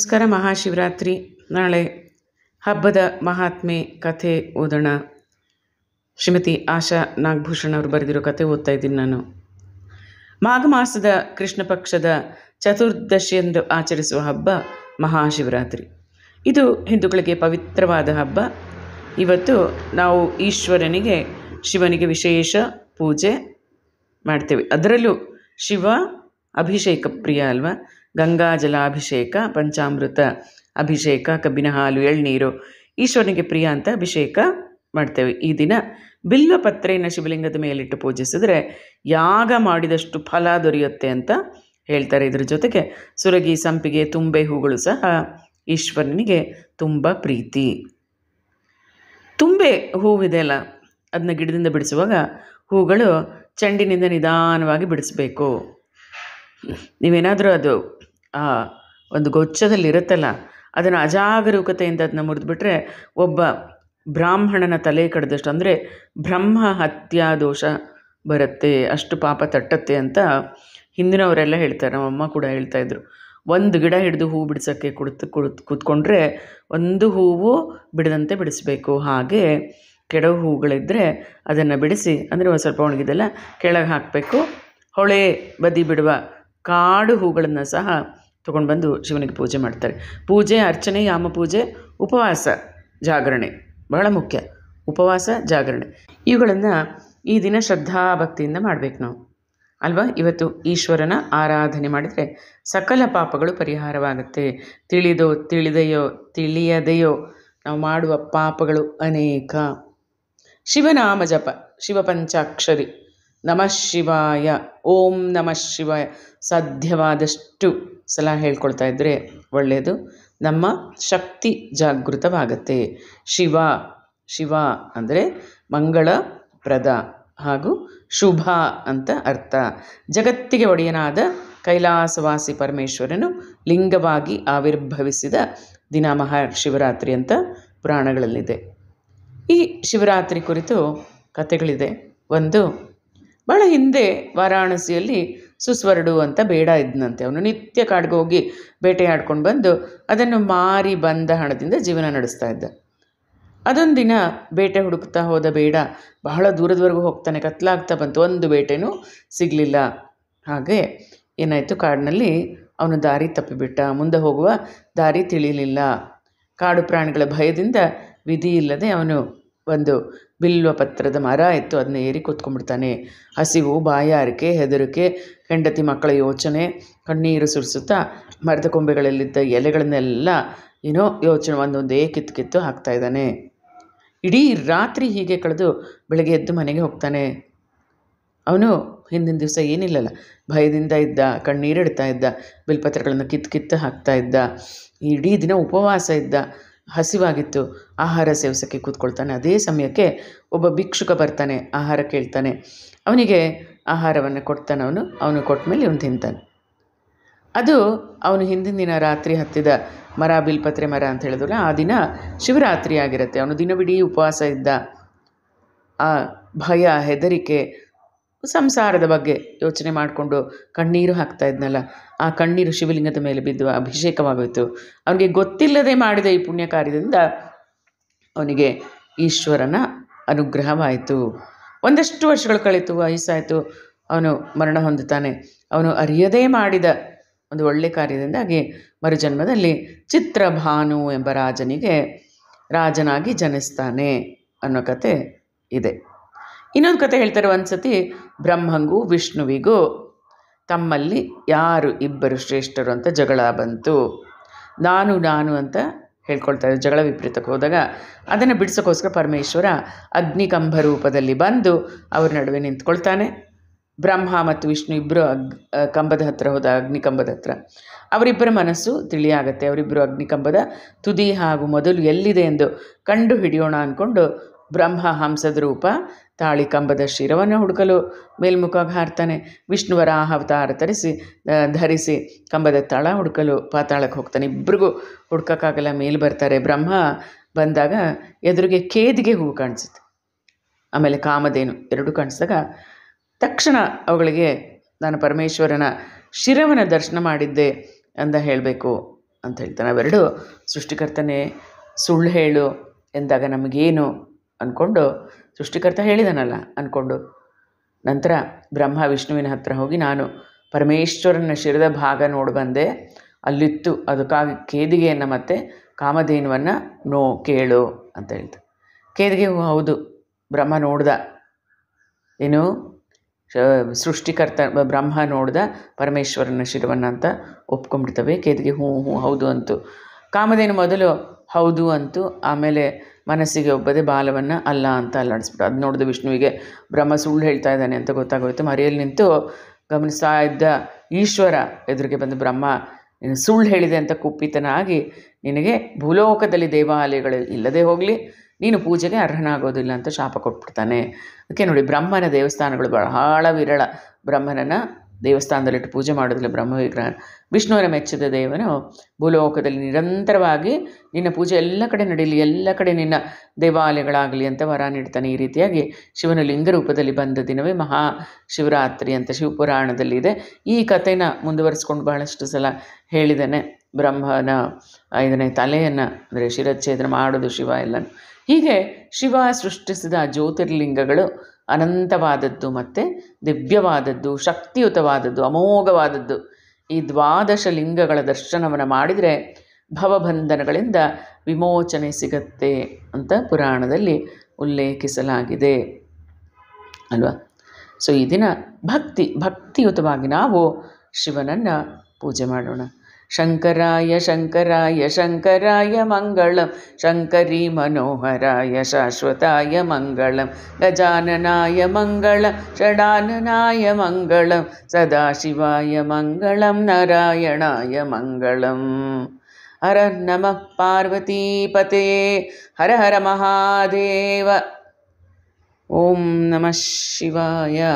ನಮಸ್ಕಾರ ಮಹಾಶಿವರಾತ್ರಿ ನಾಳೆ ಹಬ್ಬದ ಮಹಾತ್ಮೆ ಕಥೆ ಓದೋಣ ಶ್ರೀಮತಿ ಆಶಾ ನಾಗಭೂಷಣ ಅವರು ಬರೆದಿರೋ ಕಥೆ ಓದ್ತಾ ಇದ್ದೀನಿ ನಾನು ಮಾಘ ಮಾಸದ ಕೃಷ್ಣ ಪಕ್ಷದ ಚತುರ್ದಶಿಯಂದು ಆಚರಿಸುವ ಹಬ್ಬ ಮಹಾಶಿವರಾತ್ರಿ ಇದು ಹಿಂದೂಗಳಿಗೆ ಪವಿತ್ರವಾದ ಹಬ್ಬ ಇವತ್ತು ನಾವು ಈಶ್ವರನಿಗೆ ಶಿವನಿಗೆ ವಿಶೇಷ ಪೂಜೆ ಮಾಡ್ತೇವೆ ಅದರಲ್ಲೂ ಶಿವ ಅಭಿಷೇಕ ಪ್ರಿಯ ಅಲ್ವಾ ಗಂಗಾಜಲ ಅಭಿಷೇಕ ಪಂಚಾಮೃತ ಅಭಿಷೇಕ ಕಬ್ಬಿನ ಹಾಲು ಎಳ್ನೀರು ಈಶ್ವರನಿಗೆ ಪ್ರಿಯ ಅಂತ ಅಭಿಷೇಕ ಮಾಡ್ತೇವೆ ಈ ದಿನ ಬಿಲ್ವಪತ್ರೆಯನ್ನು ಶಿವಲಿಂಗದ ಮೇಲಿಟ್ಟು ಪೂಜಿಸಿದ್ರೆ ಯಾಗ ಮಾಡಿದಷ್ಟು ಫಲ ದೊರೆಯುತ್ತೆ ಅಂತ ಹೇಳ್ತಾರೆ ಇದರ ಜೊತೆಗೆ ಸುರಗಿ ಸಂಪಿಗೆ ತುಂಬೆ ಹೂಗಳು ಸಹ ಈಶ್ವರನಿಗೆ ತುಂಬ ಪ್ರೀತಿ ತುಂಬೆ ಹೂವಿದೆ ಅಲ್ಲ ಅದನ್ನ ಗಿಡದಿಂದ ಬಿಡಿಸುವಾಗ ಹೂಗಳು ಚೆಂಡಿನಿಂದ ನಿಧಾನವಾಗಿ ಬಿಡಿಸಬೇಕು ನೀವೇನಾದರೂ ಅದು ಆ ಒಂದು ಗೊಚ್ಚದಲ್ಲಿರುತ್ತಲ್ಲ ಅದನ್ನು ಅಜಾಗರೂಕತೆಯಿಂದ ಅದನ್ನ ಮುರಿದ್ಬಿಟ್ರೆ ಒಬ್ಬ ಬ್ರಾಹ್ಮಣನ ತಲೆ ಕಡ್ದಷ್ಟು ಅಂದರೆ ಬ್ರಹ್ಮ ಹತ್ಯಾ ದೋಷ ಬರುತ್ತೆ ಅಷ್ಟು ಪಾಪ ತಟ್ಟತ್ತೆ ಅಂತ ಹಿಂದಿನವರೆಲ್ಲ ಹೇಳ್ತಾರೆ ನಮ್ಮಮ್ಮ ಕೂಡ ಹೇಳ್ತಾಯಿದ್ರು ಒಂದು ಗಿಡ ಹಿಡಿದು ಹೂವು ಬಿಡಿಸೋಕ್ಕೆ ಕುಳಿತು ಕುಳಿತು ಕೂತ್ಕೊಂಡ್ರೆ ಒಂದು ಹೂವು ಬಿಡದಂತೆ ಬಿಡಿಸ್ಬೇಕು ಹಾಗೆ ಕೆಡವು ಹೂಗಳಿದ್ದರೆ ಅದನ್ನು ಬಿಡಿಸಿ ಅಂದರೆ ಒಂದು ಸ್ವಲ್ಪ ಒಣಗಿದೆಲ್ಲ ಕೆಳಗೆ ಹಾಕಬೇಕು ಹೊಳೆ ಬದಿ ಬಿಡುವ ಕಾಡು ಹೂಗಳನ್ನು ಸಹ ತೊಗೊಂಡು ಬಂದು ಶಿವನಿಗೆ ಪೂಜೆ ಮಾಡ್ತಾರೆ ಪೂಜೆ ಅರ್ಚನೆ ಯಾಮ ಪೂಜೆ ಉಪವಾಸ ಜಾಗರಣೆ ಬಹಳ ಮುಖ್ಯ ಉಪವಾಸ ಜಾಗರಣೆ ಇವುಗಳನ್ನು ಈ ದಿನ ಶ್ರದ್ಧಾಭಕ್ತಿಯಿಂದ ಮಾಡಬೇಕು ನಾವು ಅಲ್ವಾ ಇವತ್ತು ಈಶ್ವರನ ಆರಾಧನೆ ಮಾಡಿದರೆ ಸಕಲ ಪಾಪಗಳು ಪರಿಹಾರವಾಗುತ್ತೆ ತಿಳಿದೋ ತಿಳಿದೆಯೋ ತಿಳಿಯದೆಯೋ ನಾವು ಮಾಡುವ ಪಾಪಗಳು ಅನೇಕ ಶಿವನಾಮ ಜಪ ಶಿವ ಪಂಚಾಕ್ಷರಿ ನಮಃ ಶಿವಾಯ ಓಂ ನಮಃ ಶಿವಾಯ ಸಾಧ್ಯವಾದಷ್ಟು ಸಲ ಹೇಳ್ಕೊಳ್ತಾ ಇದ್ದರೆ ಒಳ್ಳೆಯದು ನಮ್ಮ ಶಕ್ತಿ ಜಾಗೃತವಾಗತ್ತೆ ಶಿವ ಶಿವ ಅಂದರೆ ಮಂಗಳಪ್ರದ ಹಾಗೂ ಶುಭ ಅಂತ ಅರ್ಥ ಜಗತ್ತಿಗೆ ಒಡೆಯನಾದ ಕೈಲಾಸವಾಸಿ ಪರಮೇಶ್ವರನು ಲಿಂಗವಾಗಿ ಆವಿರ್ಭವಿಸಿದ ದಿನ ಮಹಾ ಶಿವರಾತ್ರಿ ಅಂತ ಪುರಾಣಗಳಲ್ಲಿದೆ ಈ ಶಿವರಾತ್ರಿ ಕುರಿತು ಕಥೆಗಳಿದೆ ಒಂದು ಬಹಳ ಹಿಂದೆ ವಾರಾಣಸಿಯಲ್ಲಿ ಸುಸ್ವರ್ಡು ಅಂತ ಬೇಡ ಇದ್ನಂತೆ ಅವನು ನಿತ್ಯ ಕಾಡ್ಗೆ ಹೋಗಿ ಬೇಟೆಯಾಡ್ಕೊಂಡು ಬಂದು ಅದನ್ನು ಮಾರಿ ಬಂದ ಹಣದಿಂದ ಜೀವನ ನಡೆಸ್ತಾ ಇದ್ದ ಅದೊಂದು ದಿನ ಬೇಟೆ ಹುಡುಕ್ತಾ ಹೋದ ಬೇಡ ಬಹಳ ದೂರದವರೆಗೂ ಹೋಗ್ತಾನೆ ಕತ್ಲಾಗ್ತಾ ಬಂತು ಒಂದು ಬೇಟೆನೂ ಸಿಗಲಿಲ್ಲ ಹಾಗೆ ಏನಾಯಿತು ಕಾಡಿನಲ್ಲಿ ಅವನು ದಾರಿ ತಪ್ಪಿಬಿಟ್ಟ ಮುಂದೆ ಹೋಗುವ ದಾರಿ ತಿಳಿಯಲಿಲ್ಲ ಕಾಡು ಪ್ರಾಣಿಗಳ ಭಯದಿಂದ ವಿಧಿ ಇಲ್ಲದೆ ಅವನು ಒಂದು ಬಿಲ್ವ ಪತ್ರದ ಮರ ಇತ್ತು ಅದನ್ನ ಏರಿ ಕೂತ್ಕೊಂಡ್ಬಿಡ್ತಾನೆ ಹಸಿವು ಬಾಯಾರಿಕೆ ಹೆದರಿಕೆ ಹೆಂಡತಿ ಮಕ್ಕಳ ಯೋಚನೆ ಕಣ್ಣೀರು ಸುರಿಸುತ್ತಾ ಮರದ ಕೊಂಬೆಗಳಲ್ಲಿದ್ದ ಎಲೆಗಳನ್ನೆಲ್ಲ ಏನೋ ಯೋಚನೆ ಒಂದೊಂದೇ ಕಿತ್ತು ಕಿತ್ತು ಹಾಕ್ತಾ ಇದ್ದಾನೆ ಇಡೀ ರಾತ್ರಿ ಹೀಗೆ ಕಳೆದು ಬೆಳಗ್ಗೆ ಎದ್ದು ಮನೆಗೆ ಹೋಗ್ತಾನೆ ಅವನು ಹಿಂದಿನ ದಿವಸ ಏನಿಲ್ಲಲ್ಲ ಭಯದಿಂದ ಇದ್ದ ಕಣ್ಣೀರಿಡ್ತಾ ಇದ್ದ ಬಿಲ್ಪತ್ರಗಳನ್ನು ಕಿತ್ತು ಕಿತ್ತು ಹಾಕ್ತಾ ಇದ್ದ ಇಡೀ ದಿನ ಉಪವಾಸ ಇದ್ದ ಹಸಿವಾಗಿತ್ತು ಆಹಾರ ಸೇವಿಸೋಕ್ಕೆ ಕೂತ್ಕೊಳ್ತಾನೆ ಅದೇ ಸಮಯಕ್ಕೆ ಒಬ್ಬ ಭಿಕ್ಷುಕ ಬರ್ತಾನೆ ಆಹಾರ ಕೇಳ್ತಾನೆ ಅವನಿಗೆ ಆಹಾರವನ್ನು ಕೊಡ್ತಾನೆ ಅವನು ಅವನು ಕೊಟ್ಟ ಮೇಲೆ ಇವನು ತಿಂತಾನೆ ಅದು ಅವನು ಹಿಂದಿನ ದಿನ ರಾತ್ರಿ ಹತ್ತಿದ ಮರ ಬಿಲ್ಪತ್ರೆ ಮರ ಅಂತ ಹೇಳಿದ್ರೆ ಆ ದಿನ ಶಿವರಾತ್ರಿ ಆಗಿರುತ್ತೆ ಅವನು ದಿನವಿಡೀ ಉಪವಾಸ ಇದ್ದ ಆ ಭಯ ಹೆದರಿಕೆ ಸಂಸಾರದ ಬಗ್ಗೆ ಯೋಚನೆ ಮಾಡಿಕೊಂಡು ಕಣ್ಣೀರು ಹಾಕ್ತಾ ಇದ್ನಲ್ಲ ಆ ಕಣ್ಣೀರು ಶಿವಲಿಂಗದ ಮೇಲೆ ಬಿದ್ದು ಅಭಿಷೇಕವಾಗೋಯಿತು ಅವನಿಗೆ ಗೊತ್ತಿಲ್ಲದೆ ಮಾಡಿದ ಈ ಪುಣ್ಯ ಕಾರ್ಯದಿಂದ ಅವನಿಗೆ ಈಶ್ವರನ ಅನುಗ್ರಹವಾಯಿತು ಒಂದಷ್ಟು ವರ್ಷಗಳು ಕಳೀತು ವಯಸ್ಸಾಯಿತು ಅವನು ಮರಣ ಹೊಂದುತ್ತಾನೆ ಅವನು ಅರಿಯದೇ ಮಾಡಿದ ಒಂದು ಒಳ್ಳೆ ಕಾರ್ಯದಿಂದಾಗಿ ಮರುಜನ್ಮದಲ್ಲಿ ಚಿತ್ರಭಾನು ಎಂಬ ರಾಜನಿಗೆ ರಾಜನಾಗಿ ಜನಿಸ್ತಾನೆ ಅನ್ನೋ ಕತೆ ಇದೆ ಇನ್ನೊಂದು ಕತೆ ಹೇಳ್ತಾರೆ ಒಂದು ಸತಿ ಬ್ರಹ್ಮಂಗೂ ವಿಷ್ಣುವಿಗೂ ತಮ್ಮಲ್ಲಿ ಯಾರು ಇಬ್ಬರು ಶ್ರೇಷ್ಠರು ಅಂತ ಜಗಳ ಬಂತು ನಾನು ನಾನು ಅಂತ ಹೇಳ್ಕೊಳ್ತಾರೆ ಜಗಳ ವಿಪರೀತಕ್ಕೆ ಹೋದಾಗ ಅದನ್ನು ಬಿಡಿಸೋಕ್ಕೋಸ್ಕರ ಪರಮೇಶ್ವರ ಅಗ್ನಿಕಂಭ ರೂಪದಲ್ಲಿ ಬಂದು ಅವ್ರ ನಡುವೆ ನಿಂತ್ಕೊಳ್ತಾನೆ ಬ್ರಹ್ಮ ಮತ್ತು ವಿಷ್ಣು ಇಬ್ಬರು ಅಗ್ ಕಂಬದ ಹತ್ತಿರ ಹೋದ ಅಗ್ನಿಕಂಬದ ಹತ್ರ ಅವರಿಬ್ಬರ ಮನಸ್ಸು ತಿಳಿಯಾಗತ್ತೆ ಅವರಿಬ್ಬರು ಅಗ್ನಿಕಂಬದ ತುದಿ ಹಾಗೂ ಮೊದಲು ಎಲ್ಲಿದೆ ಎಂದು ಕಂಡು ಹಿಡಿಯೋಣ ಅಂದ್ಕೊಂಡು ಬ್ರಹ್ಮ ಹಂಸದ ರೂಪ ತಾಳಿಕಂಬದ ಶಿರವನ್ನು ಹುಡುಕಲು ಮೇಲ್ಮುಖ ಹಾರ್ತಾನೆ ವಿಷ್ಣುವರ ಅವತಾರ ತರಿಸಿ ಧರಿಸಿ ಕಂಬದ ತಳ ಹುಡುಕಲು ಪಾತಾಳಕ್ಕೆ ಹೋಗ್ತಾನೆ ಇಬ್ಬರಿಗೂ ಹುಡ್ಕೋಕ್ಕಾಗಲ್ಲ ಮೇಲೆ ಬರ್ತಾರೆ ಬ್ರಹ್ಮ ಬಂದಾಗ ಎದುರಿಗೆ ಕೇದಿಗೆ ಹೂವು ಕಾಣಿಸುತ್ತೆ ಆಮೇಲೆ ಕಾಮದೇನು ಎರಡೂ ಕಾಣಿಸಿದಾಗ ತಕ್ಷಣ ಅವುಗಳಿಗೆ ನಾನು ಪರಮೇಶ್ವರನ ಶಿರವನ್ನು ದರ್ಶನ ಮಾಡಿದ್ದೆ ಅಂತ ಹೇಳಬೇಕು ಅಂತ ಹೇಳ್ತಾನೆ ಅವೆರಡು ಸೃಷ್ಟಿಕರ್ತನೇ ಸುಳ್ಳು ಹೇಳು ಎಂದಾಗ ನಮಗೇನು ಅಂದ್ಕೊಂಡು ಸೃಷ್ಟಿಕರ್ತ ಹೇಳಿದನಲ್ಲ ಅಂದ್ಕೊಂಡು ನಂತರ ಬ್ರಹ್ಮ ವಿಷ್ಣುವಿನ ಹತ್ರ ಹೋಗಿ ನಾನು ಪರಮೇಶ್ವರನ ಶಿರದ ಭಾಗ ನೋಡಿ ಬಂದೆ ಅಲ್ಲಿತ್ತು ಅದಕ್ಕಾಗಿ ಕೇದಿಗೆಯನ್ನು ಮತ್ತೆ ಕಾಮಧೇನುವನ್ನು ನೋ ಕೇಳು ಅಂತ ಹೇಳ್ತು ಕೇದಿಗೆ ಹೌದು ಬ್ರಹ್ಮ ನೋಡ್ದ ಏನು ಸೃಷ್ಟಿಕರ್ತ ಬ್ರಹ್ಮ ನೋಡ್ದ ಪರಮೇಶ್ವರನ ಶಿರವನ್ನು ಅಂತ ಒಪ್ಕೊಂಡ್ಬಿಡ್ತವೆ ಕೇದಿಗೆ ಹ್ಞೂ ಹ್ಞೂ ಹೌದು ಅಂತು ಕಾಮಧೇನು ಮೊದಲು ಹೌದು ಅಂತೂ ಆಮೇಲೆ ಮನಸ್ಸಿಗೆ ಒಬ್ಬದೇ ಬಾಲವನ್ನು ಅಲ್ಲ ಅಂತ ಅಲ್ಲಾಡಿಸ್ಬಿಟ್ಟು ಅದು ನೋಡಿದ ವಿಷ್ಣುವಿಗೆ ಬ್ರಹ್ಮ ಸುಳ್ಳು ಹೇಳ್ತಾ ಇದ್ದಾನೆ ಅಂತ ಗೊತ್ತಾಗೋಯಿತು ಮರೆಯಲ್ಲಿ ನಿಂತು ಗಮನಿಸ್ತಾ ಇದ್ದ ಈಶ್ವರ ಎದುರಿಗೆ ಬಂದು ಬ್ರಹ್ಮ ಸುಳ್ಳು ಹೇಳಿದೆ ಅಂತ ಕುಪ್ಪಿತನಾಗಿ ನಿನಗೆ ಭೂಲೋಕದಲ್ಲಿ ದೇವಾಲಯಗಳು ಇಲ್ಲದೆ ಹೋಗಲಿ ನೀನು ಪೂಜೆಗೆ ಅರ್ಹನಾಗೋದಿಲ್ಲ ಅಂತ ಶಾಪ ಕೊಟ್ಬಿಡ್ತಾನೆ ಅದಕ್ಕೆ ನೋಡಿ ಬ್ರಹ್ಮನ ದೇವಸ್ಥಾನಗಳು ಬಹಳ ವಿರಳ ಬ್ರಹ್ಮನನ್ನು ದೇವಸ್ಥಾನದಲ್ಲಿಟ್ಟು ಪೂಜೆ ಮಾಡೋದಿಲ್ಲ ಬ್ರಹ್ಮ ವಿಗ್ರಹ ವಿಷ್ಣುವರ ಮೆಚ್ಚಿದ ದೇವನು ಭೂಲೋಕದಲ್ಲಿ ನಿರಂತರವಾಗಿ ನಿನ್ನ ಪೂಜೆ ಎಲ್ಲ ಕಡೆ ನಡೀಲಿ ಎಲ್ಲ ಕಡೆ ನಿನ್ನ ದೇವಾಲಯಗಳಾಗಲಿ ಅಂತ ವರ ನೀಡ್ತಾನೆ ಈ ರೀತಿಯಾಗಿ ಶಿವನ ಲಿಂಗ ರೂಪದಲ್ಲಿ ಬಂದ ದಿನವೇ ಮಹಾ ಶಿವರಾತ್ರಿ ಅಂತ ಇದೆ ಈ ಕಥೆನ ಮುಂದುವರಿಸ್ಕೊಂಡು ಬಹಳಷ್ಟು ಸಲ ಹೇಳಿದ್ದಾನೆ ಬ್ರಹ್ಮನ ಐದನೇ ತಲೆಯನ್ನು ಅಂದರೆ ಶಿರಚ್ಛೇದನ ಮಾಡೋದು ಶಿವ ಎಲ್ಲನೂ ಹೀಗೆ ಶಿವ ಸೃಷ್ಟಿಸಿದ ಜ್ಯೋತಿರ್ಲಿಂಗಗಳು ಅನಂತವಾದದ್ದು ಮತ್ತು ದಿವ್ಯವಾದದ್ದು ಶಕ್ತಿಯುತವಾದದ್ದು ಅಮೋಘವಾದದ್ದು ಈ ದ್ವಾದಶ ಲಿಂಗಗಳ ದರ್ಶನವನ್ನು ಮಾಡಿದರೆ ಭವಬಂಧನಗಳಿಂದ ವಿಮೋಚನೆ ಸಿಗತ್ತೆ ಅಂತ ಪುರಾಣದಲ್ಲಿ ಉಲ್ಲೇಖಿಸಲಾಗಿದೆ ಅಲ್ವಾ ಸೊ ಈ ದಿನ ಭಕ್ತಿ ಭಕ್ತಿಯುತವಾಗಿ ನಾವು ಶಿವನನ್ನು ಪೂಜೆ ಮಾಡೋಣ शङ्कराय शङ्कराय शङ्कराय मङ्गलं शङ्करी मनोहराय शाश्वताय मङ्गलं गजाननाय मङ्गलं षडाननाय मङ्गलं सदाशिवाय मङ्गलं नारायणाय मङ्गलम् हर नमः पार्वतीपते हर हर महादेव ॐ नमः शिवाय